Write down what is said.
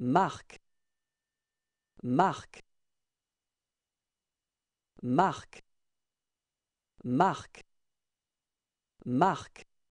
Marc. Marc. Marc. Marc. Marc.